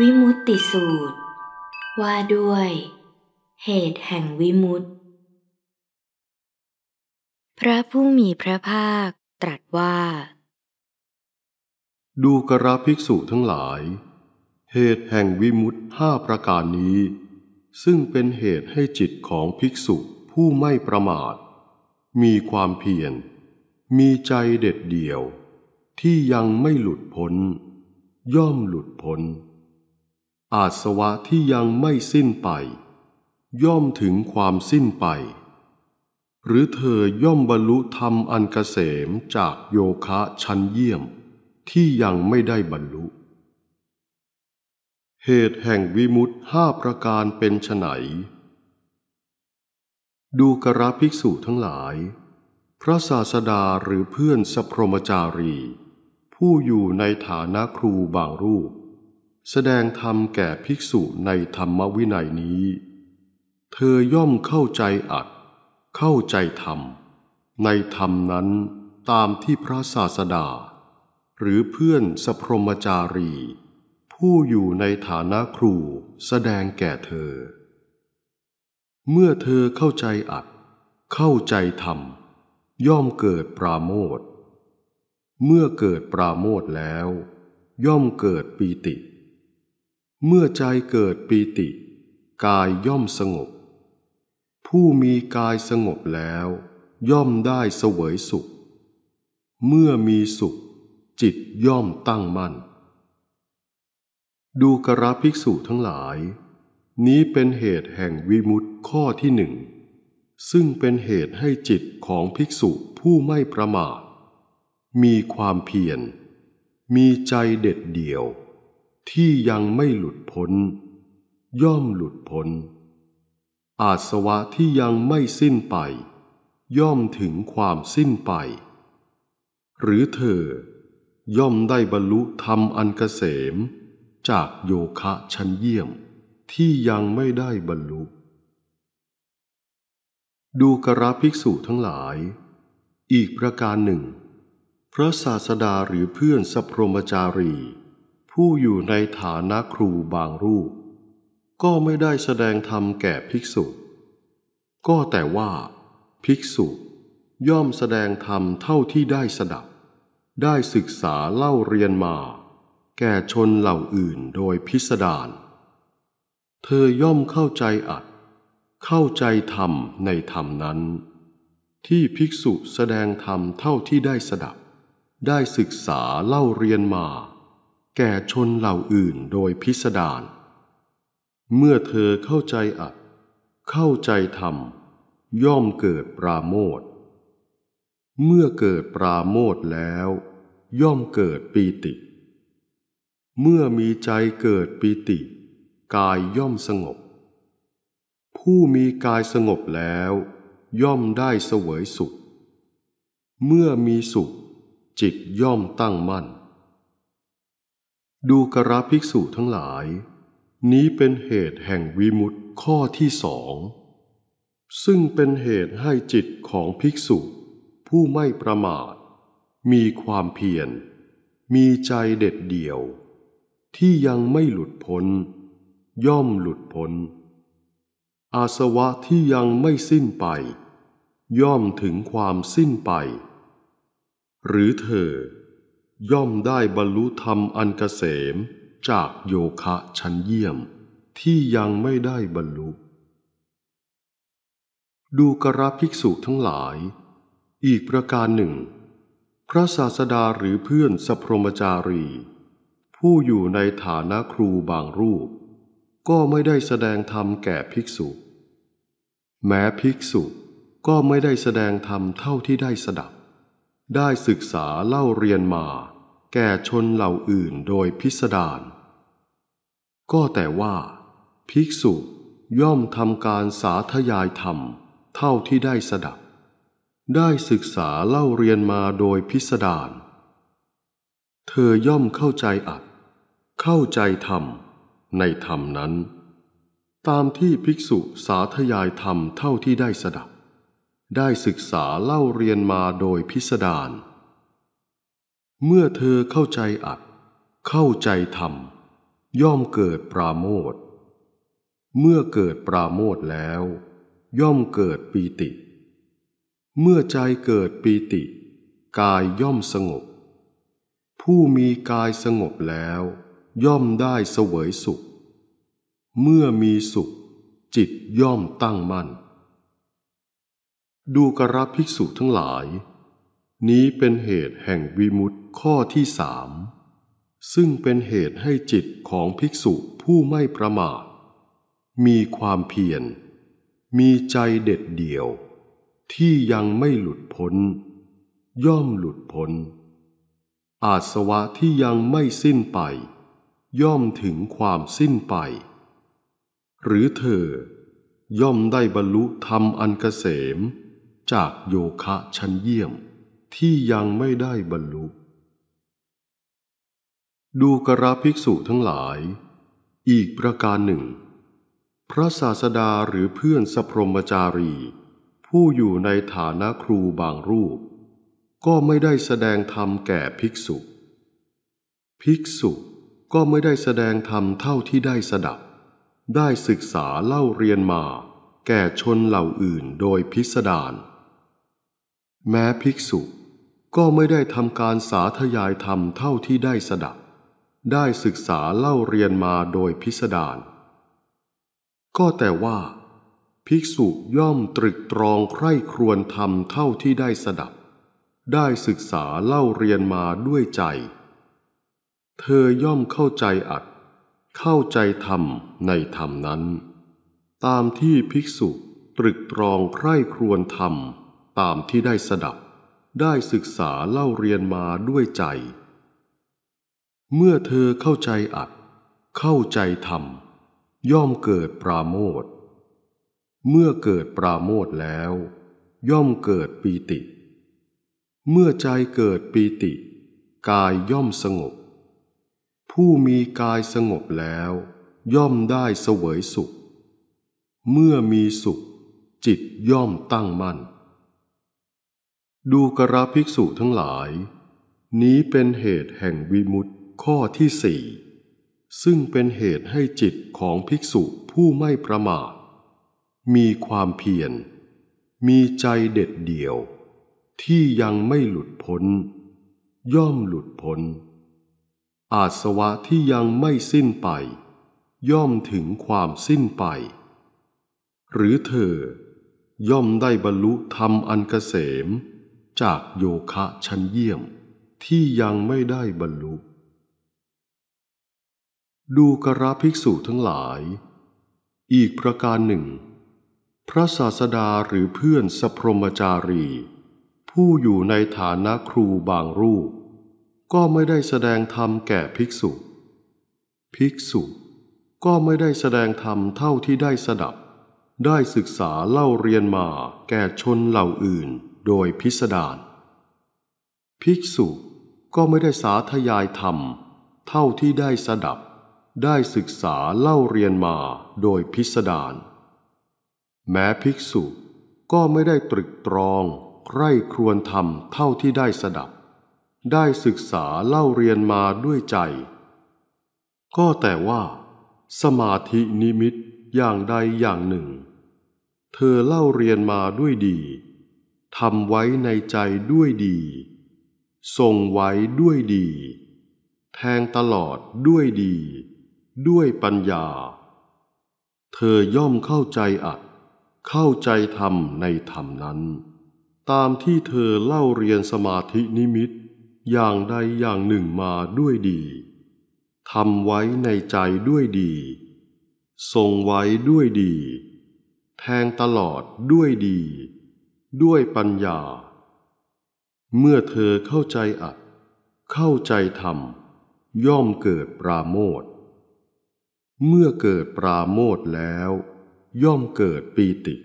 วิมุตติสูตร ว่าด้วย เหตุแห่งวิมุตติพระผู้มีพระภาคตรัสว่า ดูกระภิกษุทั้งหลาย เหตุแห่งวิมุตติห้าประการนี้ ซึ่งเป็นเหตุให้จิตของภิกษุผู้ไม่ประมาท มีความเพียรมีใจเด็ดเดี่ยว ที่ยังไม่หลุดพ้น ย่อมหลุดพ้นอาสวะที่ยังไม่สิ้นไป ย่อมถึงความสิ้นไป หรือเธอย่อมบรรลุธรรมอันกเกษมจากโยคะชั้นเยี่ยมที่ยังไม่ได้บรรลุ เหตุแห่งวิมุตห้าประการเป็นไนดูกระภิกษุทั้งหลาย พระศาสดาหรือเพื่อนสพรมจารี ผู้อยู่ในฐานะครูบางรูปแสดงธรรมแก่ภิกษุในธรรมวินัยนี้ เธอย่อมเข้าใจอัดเข้าใจธรรม ในธรรมนั้นตามที่พระศาสดา หรือเพื่อนสพรมจารี ผู้อยู่ในฐานะครูแสดงแก่เธอ เมื่อเธอเข้าใจอัดเข้าใจธรรม ย่อมเกิดปราโมทเมื่อเกิดปราโมทแล้ว ย่อมเกิดปีติเมื่อใจเกิดปีติ กายย่อมสงบ ผู้มีกายสงบแล้ว ย่อมได้เสวยสุข เมื่อมีสุข จิตย่อมตั้งมั่นดูกระภิกษุทั้งหลาย นี้เป็นเหตุแห่งวิมุตติข้อที่หนึ่ง ซึ่งเป็นเหตุให้จิตของภิกษุผู้ไม่ประมาทมีความเพียรมีใจเด็ดเดี่ยวที่ยังไม่หลุดพ้นย่อมหลุดพ้นอาสวะที่ยังไม่สิ้นไป ย่อมถึงความสิ้นไป หรือเธอ ย่อมได้บรรลุธรรมอันเกษมจากโยคะชั้นเยี่ยมที่ยังไม่ได้บรรลุ ดูกระภิกษุทั้งหลาย อีกประการหนึ่ง พระศาสดาหรือเพื่อนสัพพรมจารีผู้อยู่ในฐานะครูบางรูป ก็ไม่ได้แสดงธรรมแก่ภิกษุ ก็แต่ว่า ภิกษุย่อมแสดงธรรมเท่าที่ได้สดับ ได้ศึกษาเล่าเรียนมา แก่ชนเหล่าอื่นโดยพิสดารเธอย่อมเข้าใจอัดเข้าใจธรรมในธรรมนั้น ที่ภิกษุแสดงธรรมเท่าที่ได้สดับ ได้ศึกษาเล่าเรียนมาแก่ชนเหล่าอื่นโดยพิสดาร เมื่อเธอเข้าใจอัดเข้าใจธรรม ย่อมเกิดปราโมท เมื่อเกิดปราโมทแล้ว ย่อมเกิดปีติ เมื่อมีใจเกิดปีติ กายย่อมสงบ ผู้มีกายสงบแล้ว ย่อมได้เสวยสุข เมื่อมีสุขจิตย่อมตั้งมั่นดูกราภิกษุทั้งหลาย นี้เป็นเหตุแห่งวิมุตข้อที่สอง ซึ่งเป็นเหตุให้จิตของภิกษุผู้ไม่ประมาท มีความเพียรมีใจเด็ดเดี่ยว ที่ยังไม่หลุดพ้น ย่อมหลุดพ้นอาสวะที่ยังไม่สิ้นไป ย่อมถึงความสิ้นไป หรือเธอย่อมได้บรรลุธรรมอันกเกษมจากโยคะชั้นเยี่ยมที่ยังไม่ได้บรรลุดูกระภิกษุทั้งหลาย อีกประการหนึ่ง พระศาสดาหรือเพื่อนสพรมจารี ผู้อยู่ในฐานะครูบางรูป ก็ไม่ได้แสดงธรรมแก่ภิกษุ แม้ภิกษุก็ไม่ได้แสดงธรรมเท่าที่ได้สดับได้ศึกษาเล่าเรียนมา แก่ชนเหล่าอื่นโดยพิสดาร ก็แต่ว่า ภิกษุย่อมทำการสาธยายธรรม เท่าที่ได้สดับ ได้ศึกษาเล่าเรียนมาโดยพิสดาร เธอย่อมเข้าใจอัดเข้าใจธรรมในธรรมนั้น ตามที่ภิกษุสาธยายธรรมเท่าที่ได้สดับได้ศึกษาเล่าเรียนมาโดยพิสดาร เมื่อเธอเข้าใจอัด เข้าใจธรรม ย่อมเกิดปราโมทเมื่อเกิดปราโมทแล้ว ย่อมเกิดปีติ เมื่อใจเกิดปีติ กายย่อมสงบ ผู้มีกายสงบแล้ว ย่อมได้เสวยสุข เมื่อมีสุข จิตย่อมตั้งมั่นดูกระภิกษุทั้งหลาย นี้เป็นเหตุแห่งวิมุตติข้อที่สามซึ่งเป็นเหตุให้จิตของภิกษุผู้ไม่ประมาทมีความเพียรมีใจเด็ดเดี่ยว ที่ยังไม่หลุดพ้น ย่อมหลุดพ้นอาสวะที่ยังไม่สิ้นไป ย่อมถึงความสิ้นไป หรือเธอย่อมได้บรรลุธรรมอันเกษมจากโยคะชั้นเยี่ยมที่ยังไม่ได้บรรลุดูกราภิกษุทั้งหลาย อีกประการหนึ่ง พระศาสดาหรือเพื่อนสพรมจารี ผู้อยู่ในฐานะครูบางรูป ก็ไม่ได้แสดงธรรมแก่ภิกษุ ภิกษุก็ไม่ได้แสดงธรรมเท่าที่ได้สดับ ได้ศึกษาเล่าเรียนมา แก่ชนเหล่าอื่นโดยพิสดารแม้ภิกษุก็ไม่ได้ทำการสาธยายธรรมเท่าที่ได้สดับ ได้ศึกษาเล่าเรียนมาโดยพิสดารก็แต่ว่า ภิกษุย่อมตรึกตรองใคร่ครวญธรรมเท่าที่ได้สดับ ได้ศึกษาเล่าเรียนมาด้วยใจ เธอย่อมเข้าใจอัดเข้าใจธรรมในธรรมนั้น ตามที่ภิกษุตรึกตรองใคร่ครวญธรรมตามที่ได้สดับ ได้ศึกษาเล่าเรียนมาด้วยใจ เมื่อเธอเข้าใจอัด เข้าใจธรรมย่อมเกิดปราโมทเมื่อเกิดปราโมทแล้ว ย่อมเกิดปีติ เมื่อใจเกิดปีติ กายย่อมสงบ ผู้มีกายสงบแล้ว ย่อมได้เสวยสุข เมื่อมีสุข จิตย่อมตั้งมั่นดูกระภิกษุทั้งหลาย นี้เป็นเหตุแห่งวิมุตข้อที่สี่ซึ่งเป็นเหตุให้จิตของภิกษุผู้ไม่ประมาทมีความเพียรมีใจเด็ดเดี่ยว ที่ยังไม่หลุดพ้น ย่อมหลุดพ้น อาสวะที่ยังไม่สิ้นไป ย่อมถึงความสิ้นไป หรือเธอย่อมได้บรรลุธรรมอันเกษมจากโยคะชั้นเยี่ยมที่ยังไม่ได้บรรลุ ดูกราภิกษุทั้งหลาย อีกประการหนึ่ง พระศาสดาหรือเพื่อนสพรมจารี ผู้อยู่ในฐานะครูบางรูป ก็ไม่ได้แสดงธรรมแก่ภิกษุ ภิกษุก็ไม่ได้แสดงธรรมเท่าที่ได้สดับ ได้ศึกษาเล่าเรียนมาแก่ชนเหล่าอื่นโดยพิสดารภิกษุก็ไม่ได้สาธยายธรรม เท่าที่ได้สดับ ได้ศึกษาเล่าเรียนมาโดยพิสดารแม้ภิกษุก็ไม่ได้ตรึกตรองใคร่ครวญธรรม เท่าที่ได้สดับ ได้ศึกษาเล่าเรียนมาด้วยใจ ก็แต่ว่า สมาธินิมิตอย่างใดอย่างหนึ่ง เธอเล่าเรียนมาด้วยดีทำไว้ในใจด้วยดี ทรงไว้ด้วยดี แทงตลอดด้วยดี ด้วยปัญญา เธอย่อมเข้าใจอัดเข้าใจธรรมในธรรมนั้น ตามที่เธอเล่าเรียนสมาธินิมิต อย่างใดอย่างหนึ่งมาด้วยดี ทำไว้ในใจด้วยดีทรงไว้ด้วยดี แทงตลอดด้วยดีด้วยปัญญา เมื่อเธอเข้าใจอัด เข้าใจธรรมย่อมเกิดปราโมทเมื่อเกิดปราโมทแล้ว ย่อมเกิดปีติ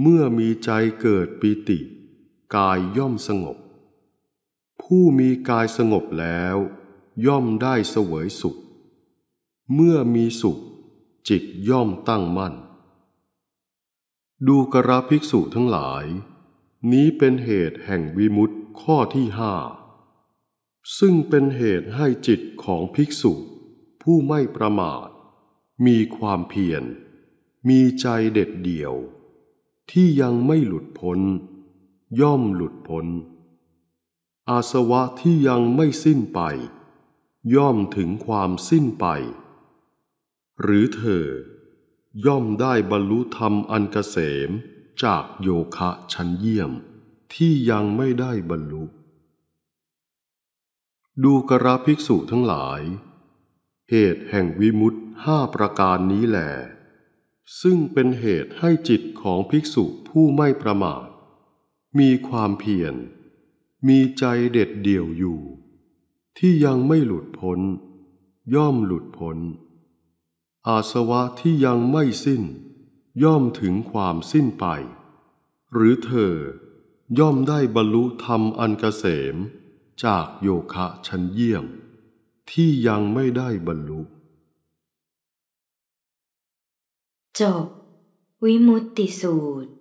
เมื่อมีใจเกิดปีติ กายย่อมสงบ ผู้มีกายสงบแล้ว ย่อมได้เสวยสุข เมื่อมีสุข จิตย่อมตั้งมั่นดูกระภิกษุทั้งหลาย นี้เป็นเหตุแห่งวิมุตติข้อที่ห้าซึ่งเป็นเหตุให้จิตของภิกษุผู้ไม่ประมาท มีความเพียรมีใจเด็ดเดี่ยว ที่ยังไม่หลุดพ้น ย่อมหลุดพ้น อาสวะที่ยังไม่สิ้นไป ย่อมถึงความสิ้นไป หรือเธอย่อมได้บรรลุธรรมอันกเกษมจากโยคะชั้นเยี่ยมที่ยังไม่ได้บรรลุ ดูกราภิกษุทั้งหลาย เหตุแห่งวิมุตห้าประการนี้แหล ซึ่งเป็นเหตุให้จิตของภิกษุผู้ไม่ประมาทมีความเพียร มีใจเด็ดเดี่ยวอยู่ ที่ยังไม่หลุดพ้น ย่อมหลุดพ้นอาสวะที่ยังไม่สิ้น ย่อมถึงความสิ้นไป หรือเธอย่อมได้บรรลุธรรมอันกเกษมจากโยคะชั้นเยี่ยมที่ยังไม่ได้บรรลุจบ วิมุตติสูตร